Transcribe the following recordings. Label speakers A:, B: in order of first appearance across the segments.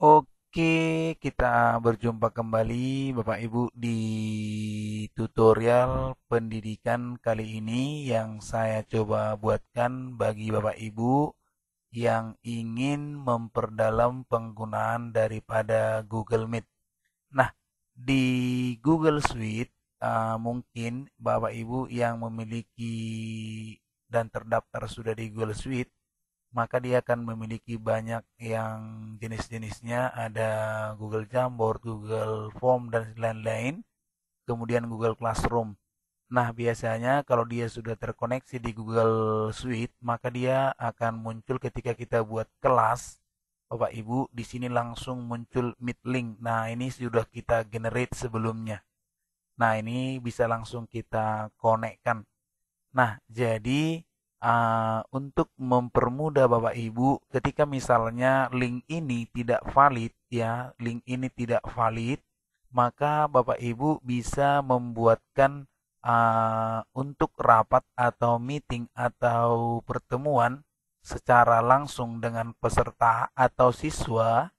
A: Oke, kita berjumpa kembali Bapak Ibu di tutorial pendidikan kali ini yang saya coba buatkan bagi Bapak Ibu yang ingin memperdalam penggunaan daripada Google Meet. Nah, di Google Suite uh, mungkin Bapak Ibu yang memiliki dan terdaftar sudah di Google Suite maka dia akan memiliki banyak yang jenis-jenisnya ada Google Jamboard, Google Form dan lain-lain kemudian Google Classroom nah biasanya kalau dia sudah terkoneksi di Google Suite maka dia akan muncul ketika kita buat kelas Bapak Ibu di sini langsung muncul meet link nah ini sudah kita generate sebelumnya nah ini bisa langsung kita konekkan nah jadi uh, untuk mempermudah Bapak Ibu ketika misalnya link ini tidak valid ya, link ini tidak valid, maka Bapak Ibu bisa membuatkan uh, untuk rapat atau meeting atau pertemuan secara langsung dengan peserta atau siswa,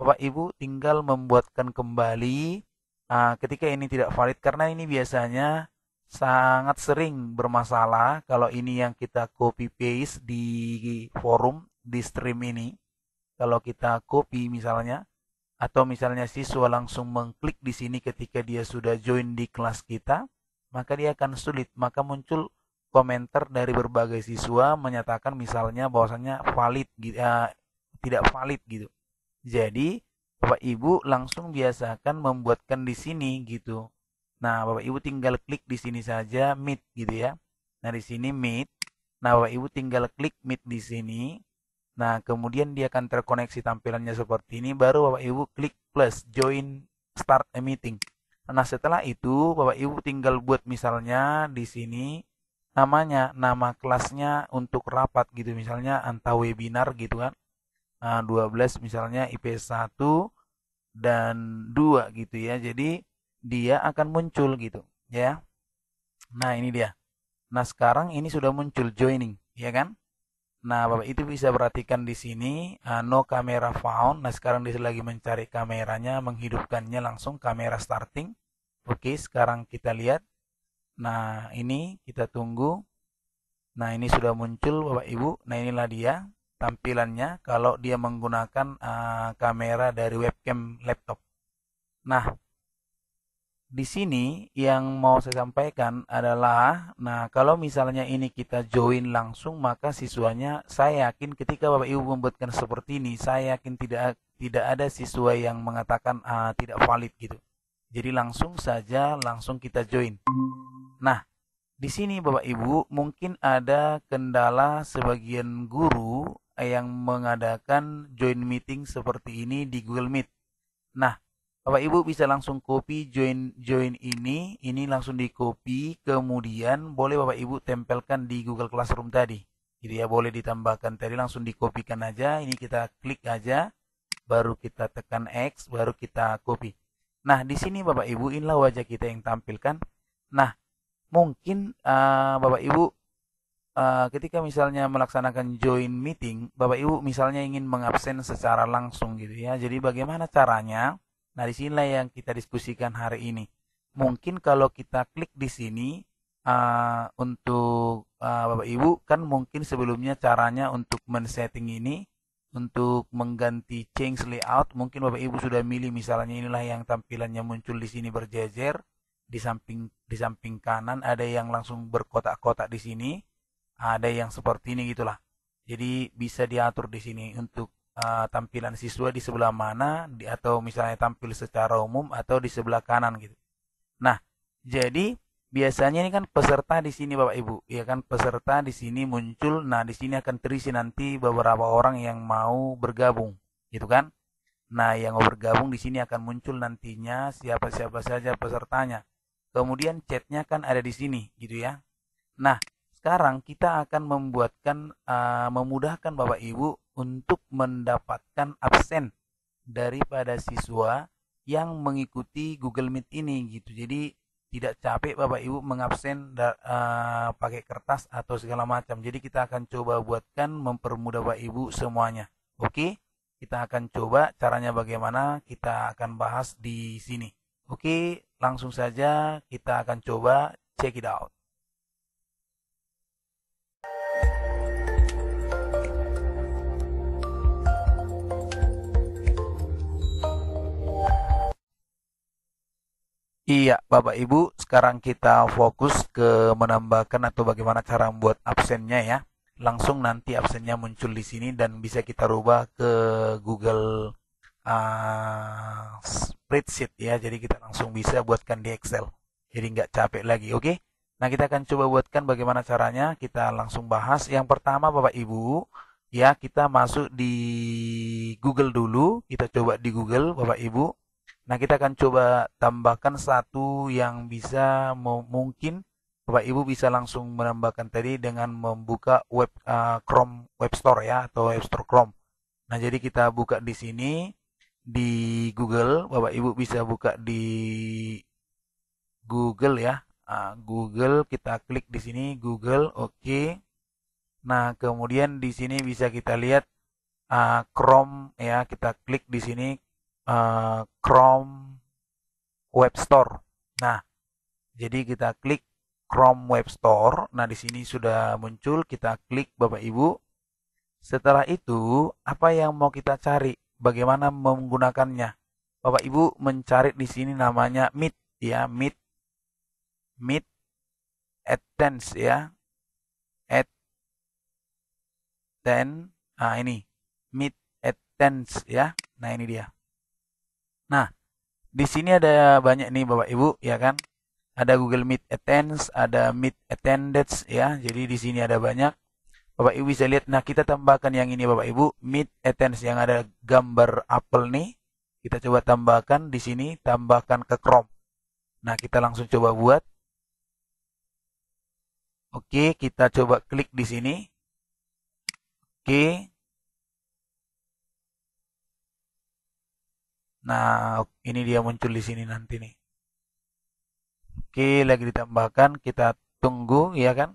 A: Bapak Ibu tinggal membuatkan kembali uh, ketika ini tidak valid karena ini biasanya sangat sering bermasalah kalau ini yang kita copy paste di forum di stream ini kalau kita copy misalnya atau misalnya siswa langsung mengklik di sini ketika dia sudah join di kelas kita maka dia akan sulit maka muncul komentar dari berbagai siswa menyatakan misalnya bahwasannya valid eh, tidak valid gitu jadi Bapak Ibu langsung biasakan membuatkan di sini gitu Nah, Bapak Ibu tinggal klik di sini saja Meet gitu ya. Nah, di sini Meet. Nah, Bapak Ibu tinggal klik Meet di sini. Nah, kemudian dia akan terkoneksi tampilannya seperti ini. Baru Bapak Ibu klik plus join start a meeting. Nah, setelah itu Bapak Ibu tinggal buat misalnya di sini namanya, nama kelasnya untuk rapat gitu misalnya anta webinar gitu kan. Nah, 12 misalnya IP 1 dan 2 gitu ya. Jadi dia akan muncul gitu, ya. Nah, ini dia. Nah, sekarang ini sudah muncul joining, ya kan? Nah, Bapak itu bisa perhatikan di sini uh, no kamera found. Nah, sekarang dia lagi mencari kameranya, menghidupkannya langsung kamera starting. Oke, sekarang kita lihat. Nah, ini kita tunggu. Nah, ini sudah muncul Bapak Ibu. Nah, inilah dia tampilannya kalau dia menggunakan uh, kamera dari webcam laptop. Nah, di sini yang mau saya sampaikan adalah, nah kalau misalnya ini kita join langsung maka siswanya saya yakin ketika Bapak Ibu membuatkan seperti ini, saya yakin tidak tidak ada siswa yang mengatakan ah, tidak valid gitu. Jadi langsung saja langsung kita join. Nah, di sini Bapak Ibu mungkin ada kendala sebagian guru yang mengadakan join meeting seperti ini di Google Meet. Nah, Bapak Ibu bisa langsung copy join join ini, ini langsung di copy, kemudian boleh Bapak Ibu tempelkan di Google Classroom tadi. Jadi gitu ya boleh ditambahkan tadi langsung dikopikan aja, ini kita klik aja, baru kita tekan X, baru kita copy. Nah, di sini Bapak Ibu inilah wajah kita yang tampilkan. Nah, mungkin uh, Bapak Ibu uh, ketika misalnya melaksanakan join meeting, Bapak Ibu misalnya ingin mengabsen secara langsung gitu ya. Jadi bagaimana caranya? Nah, di sinilah yang kita diskusikan hari ini. Mungkin kalau kita klik di sini uh, untuk uh, Bapak Ibu kan mungkin sebelumnya caranya untuk men-setting ini untuk mengganti change layout mungkin Bapak Ibu sudah milih misalnya inilah yang tampilannya muncul di sini berjejer di samping di samping kanan ada yang langsung berkotak-kotak di sini ada yang seperti ini gitulah jadi bisa diatur di sini untuk Eh, tampilan siswa di sebelah mana di, atau misalnya tampil secara umum atau di sebelah kanan gitu. Nah, jadi biasanya ini kan peserta di sini Bapak Ibu, ya kan peserta di sini muncul. Nah, di sini akan terisi nanti beberapa orang yang mau bergabung, gitu kan? Nah, yang mau bergabung di sini akan muncul nantinya siapa-siapa saja pesertanya. Kemudian chatnya kan ada di sini, gitu ya. Nah, sekarang kita akan membuatkan uh, memudahkan Bapak Ibu untuk mendapatkan absen daripada siswa yang mengikuti Google Meet ini gitu. Jadi tidak capek Bapak Ibu mengabsen da, uh, pakai kertas atau segala macam. Jadi kita akan coba buatkan mempermudah Bapak Ibu semuanya. Oke? Kita akan coba caranya bagaimana kita akan bahas di sini. Oke, langsung saja kita akan coba check it out. Iya, Bapak Ibu, sekarang kita fokus ke menambahkan atau bagaimana cara membuat absennya ya. Langsung nanti absennya muncul di sini dan bisa kita rubah ke Google uh, spreadsheet ya. Jadi kita langsung bisa buatkan di Excel. Jadi nggak capek lagi, oke? Okay? Nah, kita akan coba buatkan bagaimana caranya. Kita langsung bahas. Yang pertama, Bapak Ibu, ya kita masuk di Google dulu. Kita coba di Google, Bapak Ibu Nah, kita akan coba tambahkan satu yang bisa mungkin Bapak Ibu bisa langsung menambahkan tadi dengan membuka web uh, Chrome Web Store ya atau Web Store Chrome. Nah, jadi kita buka di sini di Google, Bapak Ibu bisa buka di Google ya. Ah, Google kita klik di sini Google, oke. Okay. Nah, kemudian di sini bisa kita lihat uh, Chrome ya, kita klik di sini uh, Chrome Web Store. Nah, jadi kita klik Chrome Web Store. Nah, di sini sudah muncul, kita klik Bapak Ibu. Setelah itu, apa yang mau kita cari? Bagaimana menggunakannya? Bapak Ibu mencari di sini namanya Meet ya, Meet Meet Advance ya. Advance. Nah, ini Meet Advance ya. Nah, ini dia. Nah, di sini ada banyak nih Bapak Ibu, ya kan? Ada Google Meet Attends, ada Meet Attendance, ya. Jadi di sini ada banyak. Bapak Ibu bisa lihat. Nah, kita tambahkan yang ini Bapak Ibu, Meet Attends yang ada gambar Apple nih. Kita coba tambahkan di sini, tambahkan ke Chrome. Nah, kita langsung coba buat. Oke, kita coba klik di sini. Oke, Nah, ini dia muncul di sini nanti nih. Oke, lagi ditambahkan, kita tunggu ya kan.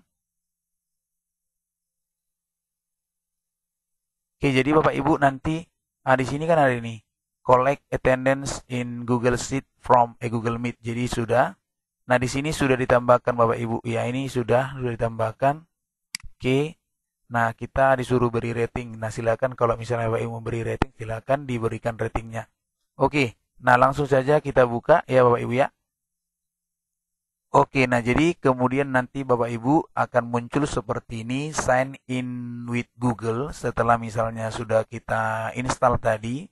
A: Oke, jadi Bapak Ibu nanti nah di sini kan ada ini collect attendance in Google Sheet from a Google Meet. Jadi sudah. Nah, di sini sudah ditambahkan Bapak Ibu. Ya, ini sudah sudah ditambahkan. Oke. Nah, kita disuruh beri rating. Nah, silakan kalau misalnya Bapak Ibu memberi rating, silakan diberikan ratingnya. Oke, nah langsung saja kita buka ya Bapak Ibu ya. Oke, nah jadi kemudian nanti Bapak Ibu akan muncul seperti ini sign in with Google setelah misalnya sudah kita install tadi.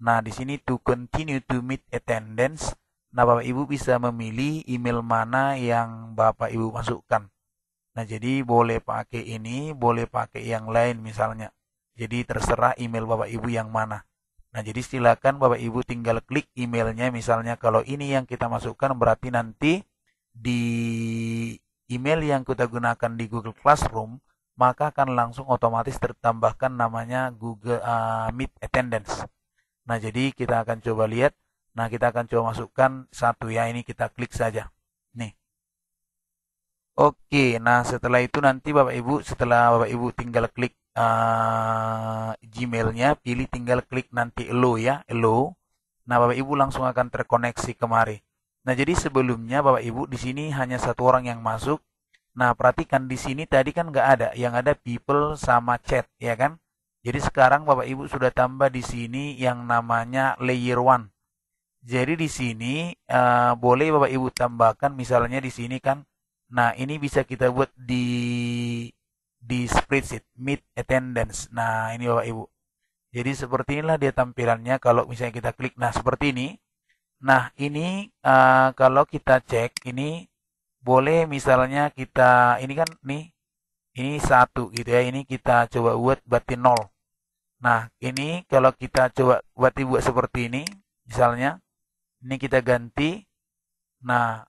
A: Nah, di sini to continue to meet attendance. Nah, Bapak Ibu bisa memilih email mana yang Bapak Ibu masukkan. Nah, jadi boleh pakai ini, boleh pakai yang lain misalnya. Jadi terserah email Bapak Ibu yang mana. Nah, jadi silakan Bapak Ibu tinggal klik emailnya. Misalnya kalau ini yang kita masukkan berarti nanti di email yang kita gunakan di Google Classroom, maka akan langsung otomatis tertambahkan namanya Google uh, Meet Attendance. Nah, jadi kita akan coba lihat. Nah, kita akan coba masukkan satu ya. Ini kita klik saja. Nih. Oke, nah setelah itu nanti Bapak Ibu, setelah Bapak Ibu tinggal klik Eh, Gmailnya, pilih tinggal klik nanti lo ya, lo Nah, Bapak Ibu langsung akan terkoneksi kemari. Nah, jadi sebelumnya Bapak Ibu di sini hanya satu orang yang masuk. Nah, perhatikan di sini tadi kan nggak ada, yang ada people sama chat, ya kan? Jadi sekarang Bapak Ibu sudah tambah di sini yang namanya layer one Jadi di sini uh, boleh Bapak Ibu tambahkan misalnya di sini kan. Nah, ini bisa kita buat di di spreadsheet meet attendance. Nah, ini Bapak Ibu. Jadi seperti inilah dia tampilannya kalau misalnya kita klik nah seperti ini. Nah, ini uh, kalau kita cek ini boleh misalnya kita ini kan nih ini satu gitu ya. Ini kita coba buat berarti nol. Nah, ini kalau kita coba buat buat seperti ini misalnya ini kita ganti. Nah,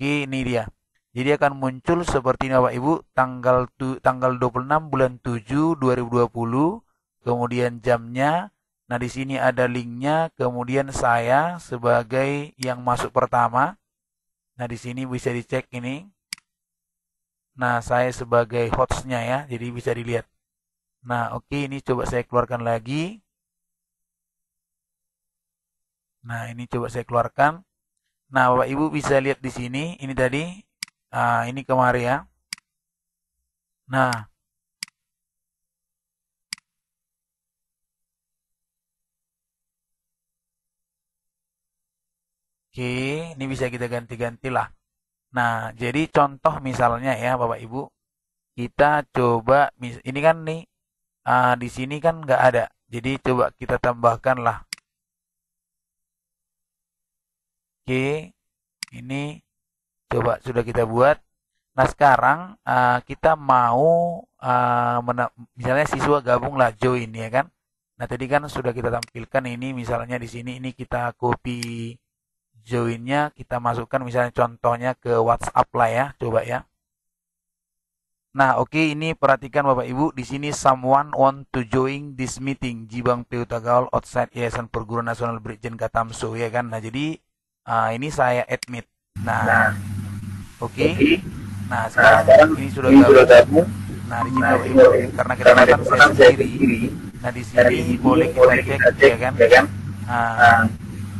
A: ini dia. Jadi akan muncul seperti ini Bapak Ibu tanggal tu, tanggal 26 bulan 7 2020 kemudian jamnya nah di sini ada linknya kemudian saya sebagai yang masuk pertama nah di sini bisa dicek ini nah saya sebagai hostnya ya jadi bisa dilihat nah oke okay, ini coba saya keluarkan lagi nah ini coba saya keluarkan nah Bapak Ibu bisa lihat di sini ini tadi Nah, ini kemari ya. Nah, Oke, ini bisa kita ganti-gantilah. Nah, jadi contoh misalnya ya Bapak Ibu, kita coba ini kan nih uh, di sini kan nggak ada. Jadi coba kita tambahkan lah. Oke, ini coba sudah kita buat nah sekarang uh, kita mau uh, misalnya siswa gabung lah join ya kan nah tadi kan sudah kita tampilkan ini misalnya di sini ini kita copy joinnya kita masukkan misalnya contohnya ke WhatsApp lah ya coba ya Nah, oke okay, ini perhatikan Bapak Ibu, di sini someone want to join this meeting Jibang Peuta Gaul outside Yayasan Perguruan Nasional Brigjen Katamso ya kan. Nah, jadi uh, ini saya admit. Nah, nah. Oke. Nah, nah sekarang, ini sudah ini sudah gabung. Nah, di nah, karena kita karena makan saya sendiri. sendiri. Nah, di nah, sini boleh kita cek, ya kan? Ya kan? Nah, nah,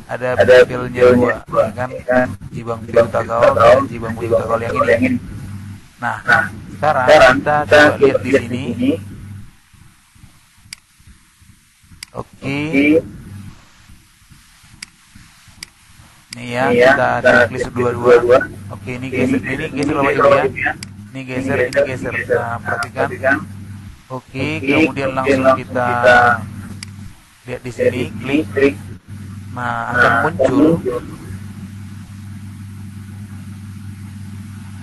A: ada, ada pilnya dua, kan? ya kan? Jibang Budi Utagawa dan Jibang Budi Utagawa yang ini. Nah, sekarang, kita, kita coba lihat di sini. Oke. Nih ya, Nih ya kita klik list nah, dua-dua. Oke, ini geser, ini geser Bapak Ibu ya. Ini geser, ini geser. Nah, perhatikan. Oke, kemudian langsung kita lihat di sini, klik. Nah, nah akan muncul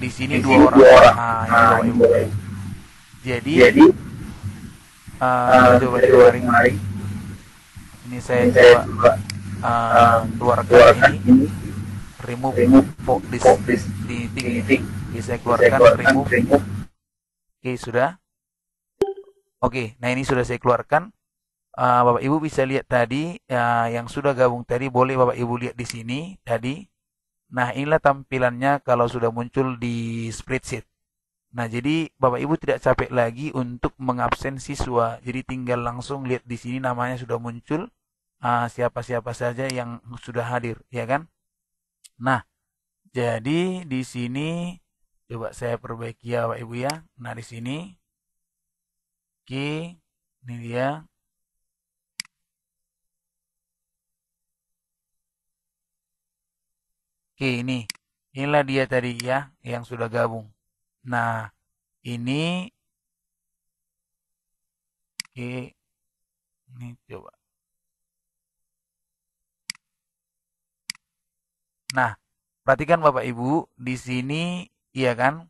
A: di sini dua orang. Nah, ini nah, Bapak Ibu. Jadi, uh, coba kita Ini saya coba uh, ah, keluarkan ini remove, remove pop di, di titik bisa keluarkan remove oke sudah oke nah ini sudah saya keluarkan ah, Bapak Ibu bisa lihat tadi ah, yang sudah gabung tadi boleh Bapak Ibu lihat di sini tadi. Nah, inilah tampilannya kalau sudah muncul di spreadsheet. Nah, jadi Bapak Ibu tidak capek lagi untuk mengabsen siswa. Jadi tinggal langsung lihat di sini namanya sudah muncul. Ah, siapa-siapa uh, saja yang sudah hadir, ya kan? Nah, jadi di sini coba saya perbaiki ya Pak Ibu ya. Nah, di sini Oke, ini dia. Oke, ini. Inilah dia tadi ya yang sudah gabung. Nah, ini Oke. Ini coba Nah, perhatikan Bapak Ibu, di sini iya kan?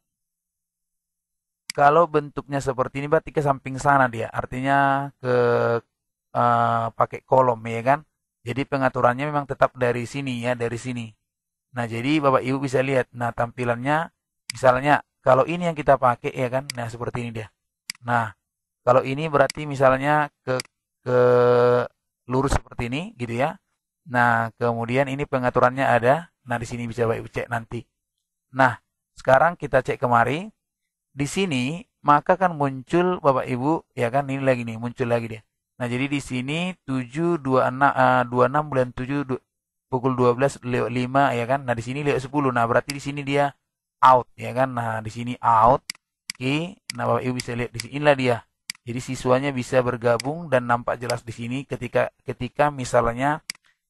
A: Kalau bentuknya seperti ini berarti ke samping sana dia, artinya ke uh, pakai kolom ya kan? Jadi pengaturannya memang tetap dari sini ya, dari sini. Nah, jadi Bapak Ibu bisa lihat. Nah, tampilannya misalnya kalau ini yang kita pakai ya kan? Nah, seperti ini dia. Nah, kalau ini berarti misalnya ke ke lurus seperti ini gitu ya. Nah, kemudian ini pengaturannya ada Nah, di sini bisa Bapak Ibu cek nanti. Nah, sekarang kita cek kemari. Di sini maka kan muncul Bapak Ibu, ya kan ini lagi nih, muncul lagi dia. Nah, jadi di sini 7 26 uh, 26 bulan 7 du, pukul 12 lewat 5 ya kan. Nah, di sini lewat 10. Nah, berarti di sini dia out ya kan. Nah, di sini out. Oke. Nah, Bapak Ibu bisa lihat di sini inilah dia. Jadi siswanya bisa bergabung dan nampak jelas di sini ketika ketika misalnya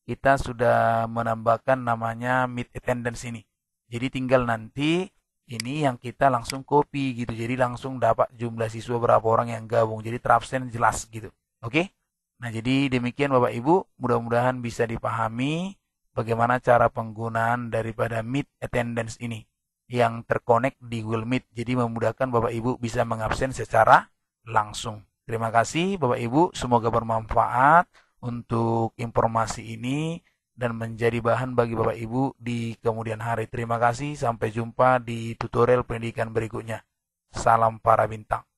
A: kita sudah menambahkan namanya mid attendance ini. Jadi tinggal nanti ini yang kita langsung copy gitu. Jadi langsung dapat jumlah siswa berapa orang yang gabung. Jadi absen jelas gitu. Oke? Nah, jadi demikian Bapak Ibu, mudah-mudahan bisa dipahami bagaimana cara penggunaan daripada mid Attendance ini yang terkonek di Google Meet. Jadi memudahkan Bapak Ibu bisa mengabsen secara langsung. Terima kasih Bapak Ibu, semoga bermanfaat untuk informasi ini dan menjadi bahan bagi Bapak Ibu di kemudian hari. Terima kasih, sampai jumpa di tutorial pendidikan berikutnya. Salam para bintang.